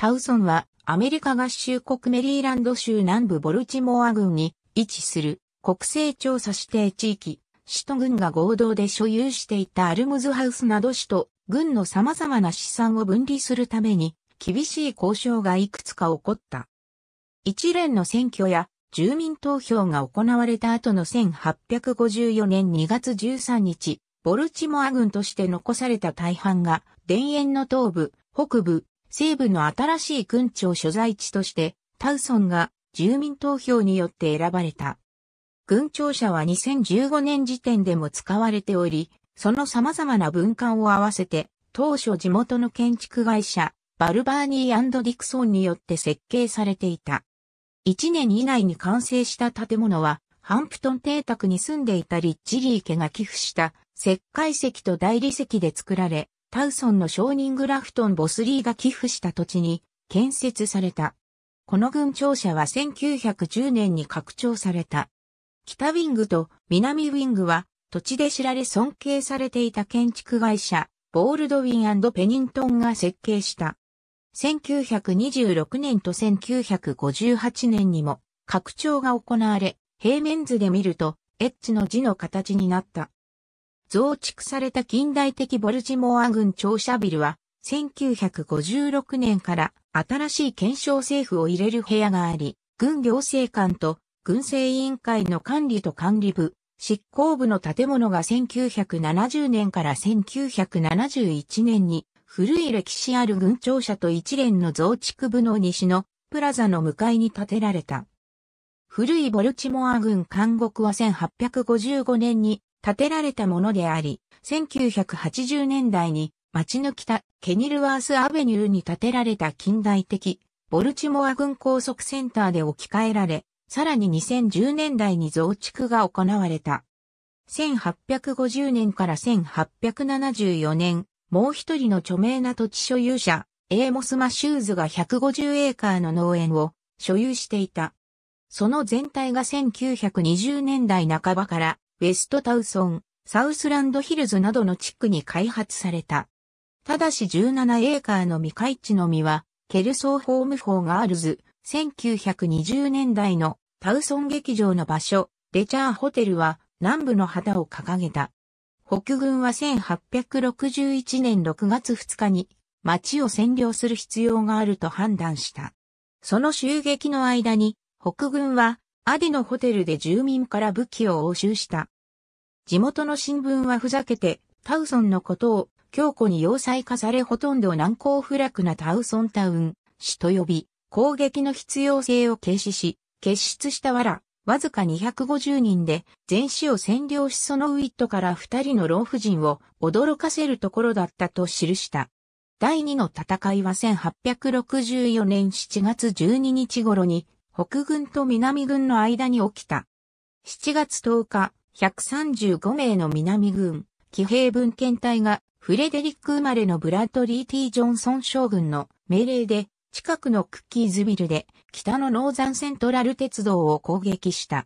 タウソンはアメリカ合衆国メリーランド州南部ボルチモア郡に位置する国勢調査指定地域、市と軍が合同で所有していたアルムズハウスなど市と軍の様々な資産を分離するために厳しい交渉がいくつか起こった。一連の選挙や住民投票が行われた後の1854年2月13日、ボルチモア軍として残された大半が、田園の東部、北部、西部の新しい郡庁所在地として、タウソンが住民投票によって選ばれた。郡庁舎は2015年時点でも使われており、その様々な文化を合わせて、当初地元の建築会社、バルバーニーディクソンによって設計されていた。1年以内に完成した建物は、ハンプトン邸宅に住んでいたリッチリー家が寄付した石灰石と大理石で作られ、タウソンの商人グラフトン・ボスリーが寄付した土地に建設された。この軍庁舎は1910年に拡張された。北ウィングと南ウィングは土地で知られ尊敬されていた建築会社、ボールドウィンペニントンが設計した。1926年と1958年にも拡張が行われ、平面図で見ると、エッジの字の形になった。増築された近代的ボルジモア軍庁舎ビルは、1956年から新しい検証政府を入れる部屋があり、軍行政官と軍政委員会の管理と管理部、執行部の建物が1970年から1971年に古い歴史ある軍庁舎と一連の増築部の西のプラザの向かいに建てられた。古いボルチモア軍監獄は1855年に建てられたものであり、1980年代に街の北ケニルワースアベニューに建てられた近代的ボルチモア軍高速センターで置き換えられ、さらに2010年代に増築が行われた。1850年から1874年、もう一人の著名な土地所有者、エーモス・マシューズが150エーカーの農園を所有していた。その全体が1920年代半ばからウェストタウソン、サウスランドヒルズなどの地区に開発された。ただし17エーカーの未開地のみは、ケルソーホーム法があるず、1920年代のタウソン劇場の場所、レチャーホテルは南部の旗を掲げた。北軍は1861年6月2日に町を占領する必要があると判断した。その襲撃の間に北軍はアディのホテルで住民から武器を押収した。地元の新聞はふざけて、タウソンのことを強固に要塞化されほとんど難攻不落なタウソンタウン、死と呼び、攻撃の必要性を軽視し、結出したわら、わずか250人で全市を占領しそのウィットから二人の老婦人を驚かせるところだったと記した。第二の戦いは1864年7月12日頃に北軍と南軍の間に起きた。7月10日、135名の南軍、騎兵文献隊がフレデリック生まれのブラッドリー・ティー・ジョンソン将軍の命令で近くのクッキーズビルで北のノーザンセントラル鉄道を攻撃した。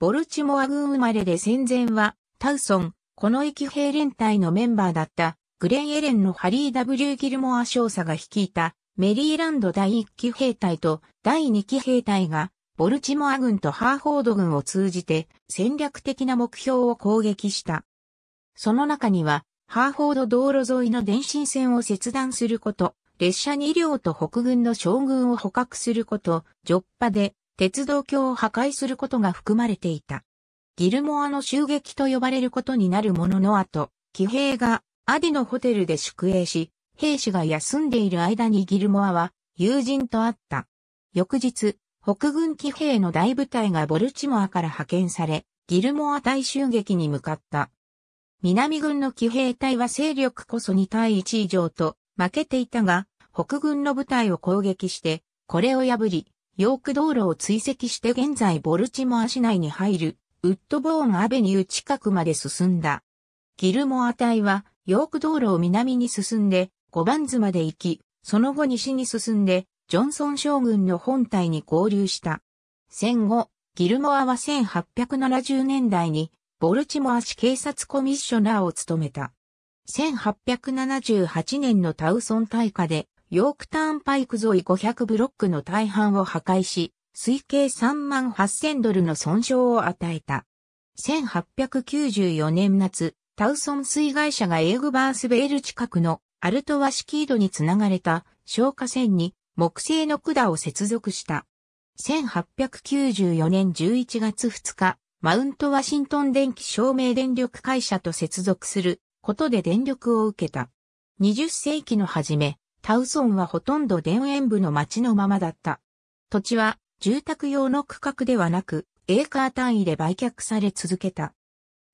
ボルチモア軍生まれで戦前はタウソン、この駅兵連隊のメンバーだったグレン・エレンのハリー・ W・ ギルモア少佐が率いたメリーランド第1期兵隊と第2期兵隊が、ボルチモア軍とハーフォード軍を通じて戦略的な目標を攻撃した。その中には、ハーフォード道路沿いの電信線を切断すること、列車2両と北軍の将軍を捕獲すること、ジョッパで鉄道橋を破壊することが含まれていた。ギルモアの襲撃と呼ばれることになるものの後、騎兵がアディのホテルで宿営し、兵士が休んでいる間にギルモアは友人と会った。翌日、北軍騎兵の大部隊がボルチモアから派遣され、ギルモア大襲撃に向かった。南軍の騎兵隊は勢力こそ2対1以上と負けていたが、北軍の部隊を攻撃して、これを破り、ヨーク道路を追跡して現在ボルチモア市内に入る、ウッドボーンアベニュー近くまで進んだ。ギルモア隊は、ヨーク道路を南に進んで、五番津まで行き、その後西に進んで、ジョンソン将軍の本体に合流した。戦後、ギルモアは1870年代に、ボルチモア市警察コミッショナーを務めた。1878年のタウソン大火で、ヨークターンパイク沿い500ブロックの大半を破壊し、推計3万8000ドルの損傷を与えた。1894年夏、タウソン水害者がエーグバースベール近くのアルトワシキードにつながれた消火栓に木製の管を接続した。1894年11月2日、マウントワシントン電気照明電力会社と接続することで電力を受けた。20世紀の初め、タウソンはほとんど田園部の町のままだった。土地は住宅用の区画ではなく、エーカー単位で売却され続けた。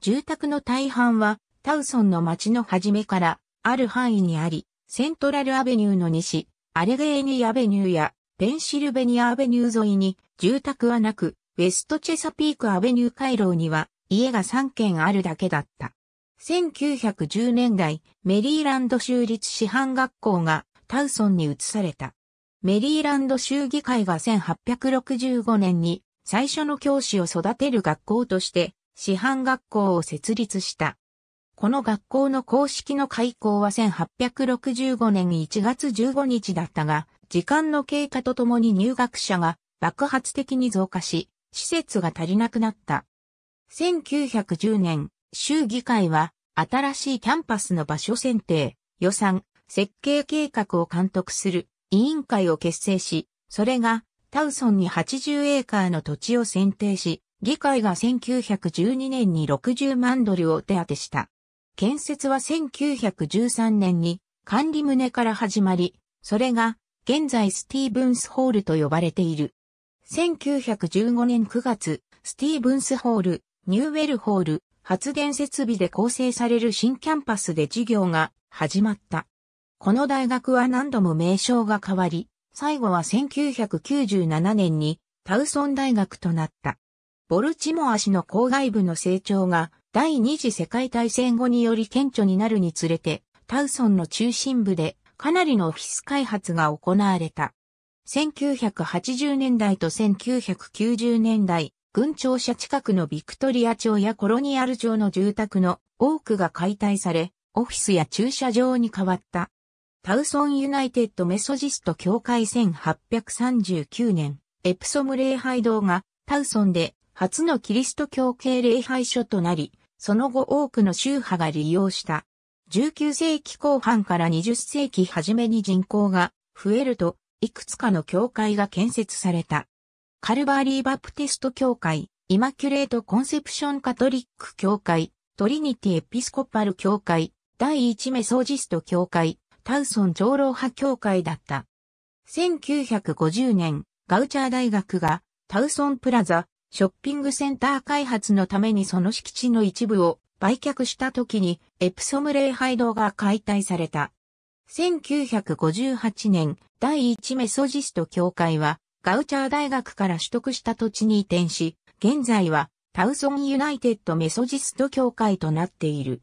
住宅の大半はタウソンの町の初めからある範囲にあり、セントラルアベニューの西、アレゲーニアベニューやペンシルベニアアベニュー沿いに住宅はなく、ウェストチェサピークアベニュー回廊には家が3軒あるだけだった。1910年代、メリーランド州立師範学校がタウソンに移された。メリーランド州議会が1865年に最初の教師を育てる学校として師範学校を設立した。この学校の公式の開校は1865年1月15日だったが、時間の経過とともに入学者が爆発的に増加し、施設が足りなくなった。1910年、州議会は新しいキャンパスの場所選定、予算、設計計画を監督する委員会を結成し、それがタウソンに80エーカーの土地を選定し、議会が1912年に60万ドルを手当てした。建設は1913年に管理棟から始まり、それが現在スティーブンスホールと呼ばれている。1915年9月、スティーブンスホール、ニューウェルホール、発電設備で構成される新キャンパスで事業が始まった。この大学は何度も名称が変わり、最後は1997年にタウソン大学となった。ボルチモア市の郊外部の成長が第二次世界大戦後により顕著になるにつれて、タウソンの中心部でかなりのオフィス開発が行われた。1980年代と1990年代、軍庁舎近くのビクトリア町やコロニアル町の住宅の多くが解体され、オフィスや駐車場に変わった。タウソンユナイテッドメソジスト協会1839年、エプソム礼拝堂がタウソンで初のキリスト教系礼拝所となり、その後多くの宗派が利用した。19世紀後半から20世紀初めに人口が増えると、いくつかの教会が建設された。カルバーリーバプテスト教会、イマキュレートコンセプションカトリック教会、トリニティエピスコパル教会、第一メソージスト教会、タウソン長老派教会だった。1950年、ガウチャー大学がタウソンプラザ、ショッピングセンター開発のためにその敷地の一部を売却した時にエプソム礼拝堂が解体された。1958年、第一メソジスト教会はガウチャー大学から取得した土地に移転し、現在はタウソンユナイテッドメソジスト教会となっている。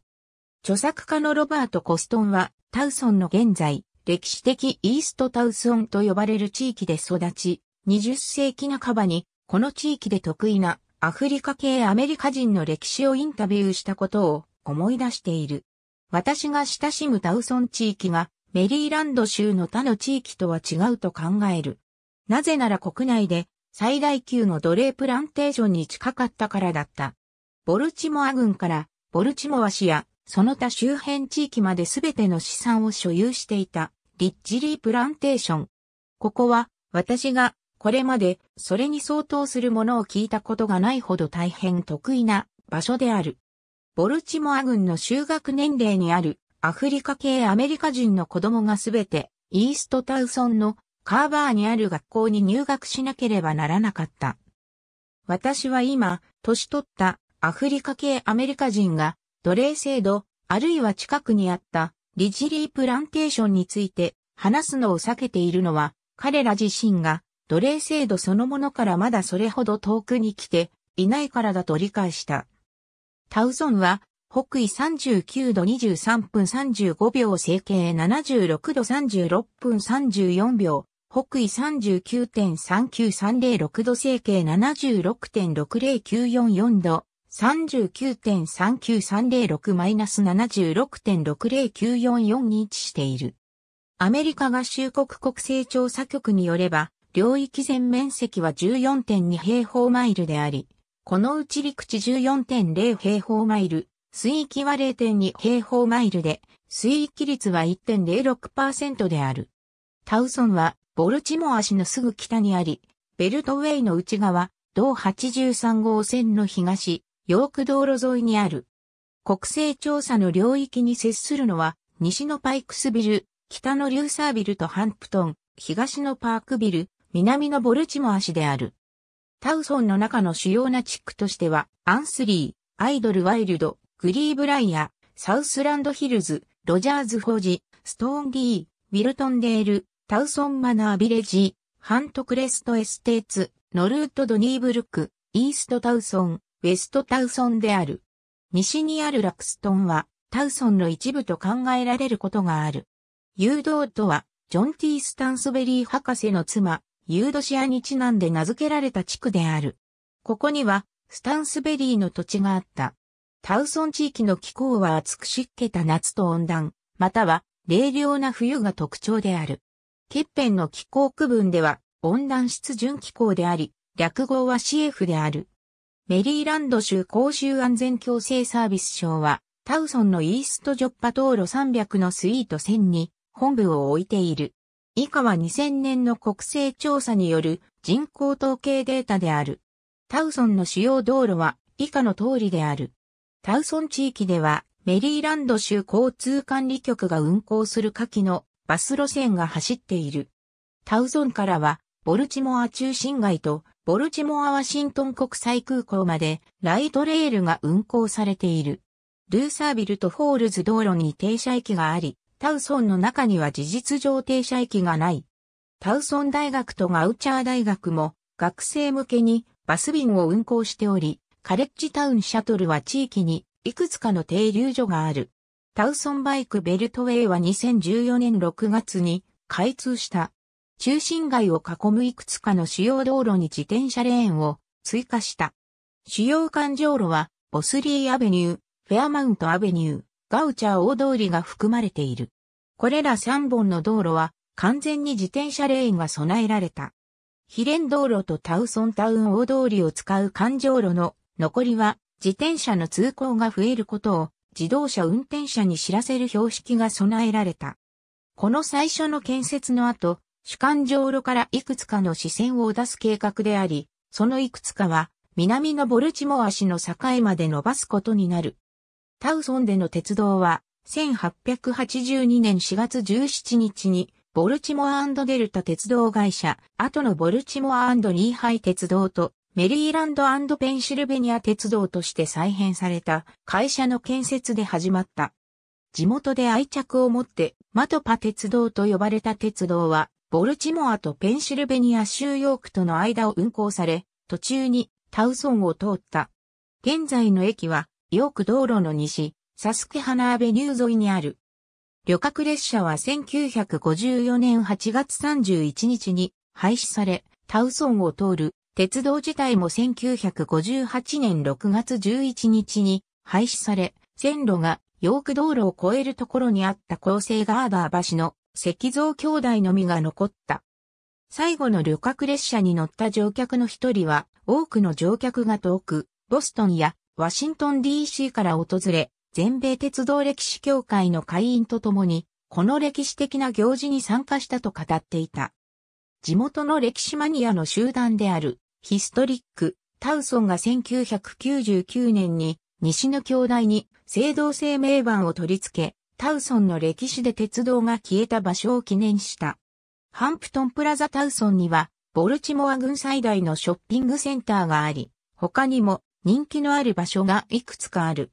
著作家のロバート・コストンはタウソンの現在、歴史的イーストタウソンと呼ばれる地域で育ち、20世紀半ばにこの地域で得意なアフリカ系アメリカ人の歴史をインタビューしたことを思い出している。私が親しむタウソン地域がメリーランド州の他の地域とは違うと考える。なぜなら国内で最大級の奴隷プランテーションに近かったからだった。ボルチモア郡からボルチモア市やその他周辺地域まで全ての資産を所有していたリッジリープランテーション。ここは私がこれまでそれに相当するものを聞いたことがないほど大変得意な場所である。ボルチモア軍の就学年齢にあるアフリカ系アメリカ人の子供がすべてイーストタウソンのカーバーにある学校に入学しなければならなかった。私は今、年取ったアフリカ系アメリカ人が奴隷制度、あるいは近くにあったリジリープランテーションについて話すのを避けているのは彼ら自身が奴隷制度そのものからまだそれほど遠くに来ていないからだと理解した。タウゾンは、北緯39度23分35秒、整形76度36分34秒、北緯39.3936度整形76.60944度、39.3936マイナス76.60944に位置している。アメリカ合衆国国勢調査局によれば、領域全面積は14.2平方マイルであり、このうち陸地14.0平方マイル、水域は0.2平方マイルで、水域率は1.06%である。タウソンは、ボルチモア市のすぐ北にあり、ベルトウェイの内側、同83号線の東、ヨーク道路沿いにある。国勢調査の領域に接するのは、西のパイクスビル、北のリューサービルとハンプトン、東のパークビル、南のボルチモア市である。タウソンの中の主要な地区としては、アンスリー、アイドルワイルド、グリーブライア、サウスランドヒルズ、ロジャーズフォージ、ストーンディー、ウィルトンデール、タウソンマナービレッジ、ハントクレストエステーツ、ノルートドニーブルク、イーストタウソン、ウェストタウソンである。西にあるラクストンは、タウソンの一部と考えられることがある。誘導とは、ジョン・ティー・スタンスベリー博士の妻、ユードシアにちなんで名付けられた地区である。ここには、スタンスベリーの土地があった。タウソン地域の気候は暑く湿気た夏と温暖、または冷涼な冬が特徴である。ケッペンの気候区分では、温暖湿潤気候であり、略語は CF である。メリーランド州公衆安全強制サービス省は、タウソンのイーストジョッパ道路300のスイート1000に本部を置いている。以下は2000年の国勢調査による人口統計データである。タウソンの主要道路は以下の通りである。タウソン地域ではメリーランド州交通管理局が運行する下記のバス路線が走っている。タウソンからはボルチモア中心街とボルチモアワシントン国際空港までライトレールが運行されている。ルーサービルとホールズ道路に停車駅があり、タウソンの中には事実上停車駅がない。タウソン大学とガウチャー大学も学生向けにバス便を運行しており、カレッジタウンシャトルは地域にいくつかの停留所がある。タウソンバイクベルトウェイは2014年6月に開通した。中心街を囲むいくつかの主要道路に自転車レーンを追加した。主要環状路は、オスリーアベニュー、フェアマウントアベニュー、ガウチャー大通りが含まれている。これら3本の道路は完全に自転車レーンが備えられた。ヒレン道路とタウソンタウン大通りを使う環状路の残りは自転車の通行が増えることを自動車運転者に知らせる標識が備えられた。この最初の建設の後、主幹上路からいくつかの視線を出す計画であり、そのいくつかは南のボルチモア市の境まで伸ばすことになる。タウソンでの鉄道は、1882年4月17日に、ボルチモアデルタ鉄道会社、後のボルチモアリーハイ鉄道と、メリーランドペンシルベニア鉄道として再編された会社の建設で始まった。地元で愛着を持って、マトパ鉄道と呼ばれた鉄道は、ボルチモアとペンシルベニア州ヨークとの間を運行され、途中にタウソンを通った。現在の駅はヨーク道路の西、サスケハナアベニュー沿いにある。旅客列車は1954年8月31日に廃止され、タウソンを通る鉄道自体も1958年6月11日に廃止され、線路がヨーク道路を越えるところにあった厚生ガーダー橋の石像兄弟のみが残った。最後の旅客列車に乗った乗客の一人は多くの乗客が遠く、ボストンやワシントン DC から訪れ、全米鉄道歴史協会の会員と共に、この歴史的な行事に参加したと語っていた。地元の歴史マニアの集団である、ヒストリック、タウソンが1999年に、西の兄弟に、制度声名板を取り付け、タウソンの歴史で鉄道が消えた場所を記念した。ハンプトンプラザタウソンには、ボルチモア軍最大のショッピングセンターがあり、他にも人気のある場所がいくつかある。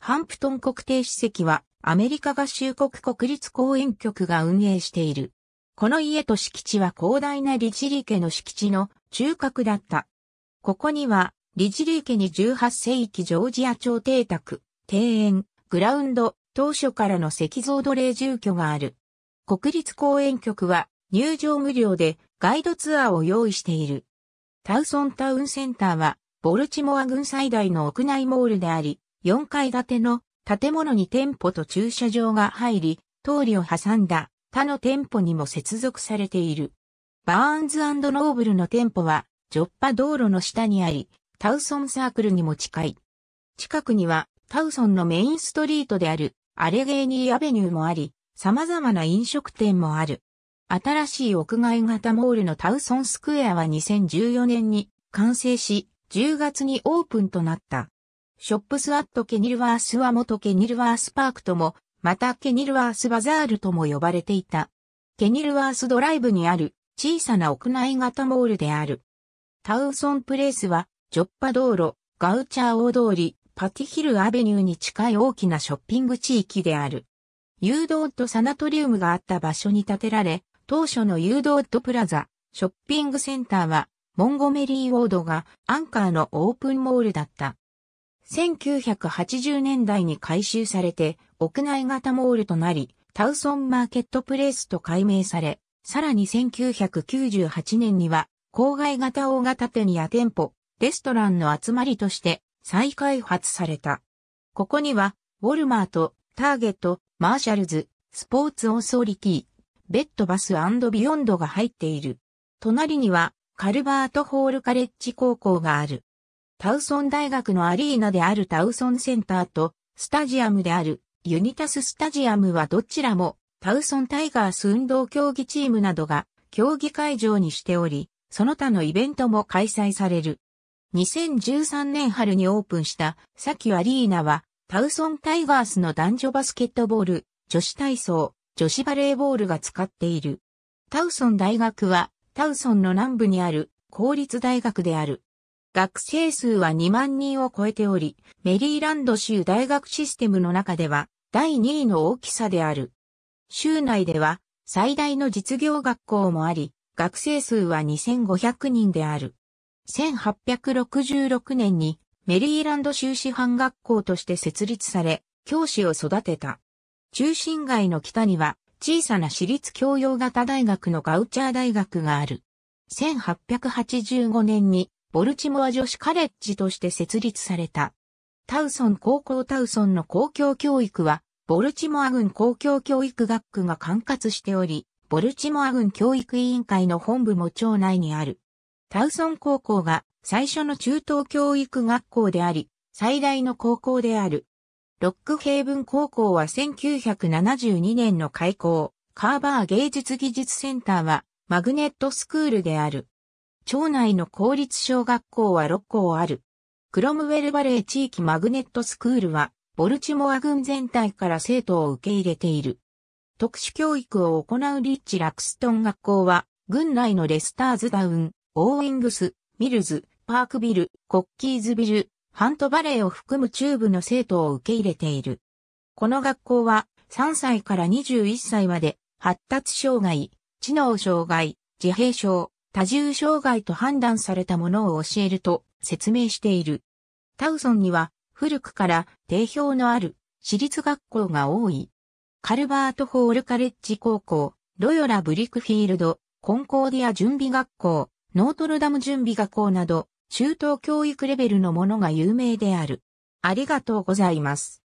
ハンプトン国定史跡はアメリカ合衆国国立公園局が運営している。この家と敷地は広大なリジリー家の敷地の中核だった。ここには、リジリー家に18世紀ジョージア朝邸宅、庭園、グラウンド、当初からの石像奴隷住居がある。国立公園局は入場無料でガイドツアーを用意している。タウソンタウンセンターはボルチモア軍最大の屋内モールであり、4階建ての建物に店舗と駐車場が入り、通りを挟んだ他の店舗にも接続されている。バーンズノーブルの店舗は、ジョッパ道路の下にあり、タウソンサークルにも近い。近くには、タウソンのメインストリートである、アレゲーニーアベニューもあり、様々な飲食店もある。新しい屋外型モールのタウソンスクエアは2014年に完成し、10月にオープンとなった。ショップスアットケニルワースは元ケニルワースパークとも、またケニルワースバザールとも呼ばれていた。ケニルワースドライブにある小さな屋内型モールである。タウソンプレイスは、ジョッパ道路、ガウチャー大通り、パティヒルアベニューに近い大きなショッピング地域である。誘導とサナトリウムがあった場所に建てられ、当初の誘導とプラザ、ショッピングセンターはモンゴメリー・ウォードがアンカーのオープンモールだった。1980年代に改修されて屋内型モールとなり、タウソンマーケットプレイスと改名され、さらに1998年には郊外型大型店や店舗、レストランの集まりとして再開発された。ここには、ウォルマート、ターゲット、マーシャルズ、スポーツオーソリティ、ベッドバスビヨンドが入っている。隣には、カルバートホールカレッジ高校がある。タウソン大学のアリーナであるタウソンセンターと、スタジアムであるユニタススタジアムはどちらもタウソンタイガース運動競技チームなどが競技会場にしており、その他のイベントも開催される。2013年春にオープンしたサキュアリーナは、タウソンタイガースの男女バスケットボール、女子体操、女子バレーボールが使っている。タウソン大学はタウソンの南部にある公立大学である。学生数は2万人を超えており、メリーランド州大学システムの中では第2位の大きさである。州内では最大の実業学校もあり、学生数は2500人である。1866年にメリーランド州師範学校として設立され、教師を育てた。中心街の北には小さな私立教養型大学のガウチャー大学がある。1885年にボルチモア女子カレッジとして設立された。タウソン高校タウソンの公共教育は、ボルチモア郡公共教育学区が管轄しており、ボルチモア郡教育委員会の本部も町内にある。タウソン高校が最初の中等教育学校であり、最大の高校である。ロックヘイブン高校は1972年の開校、カーバー芸術技術センターはマグネットスクールである。町内の公立小学校は6校ある。クロムウェルバレー地域マグネットスクールは、ボルチモア郡全体から生徒を受け入れている。特殊教育を行うリッチ・ラクストン学校は、郡内のレスターズダウン、オーイングス、ミルズ、パークビル、コッキーズビル、ハントバレーを含む中部の生徒を受け入れている。この学校は3歳から21歳まで発達障害、知能障害、自閉症、多重障害と判断されたものを教えると説明している。タウソンには古くから定評のある私立学校が多い。カルバートホールカレッジ高校、ロヨラブリックフィールド、コンコーディア準備学校、ノートルダム準備学校など中等教育レベルのものが有名である。ありがとうございます。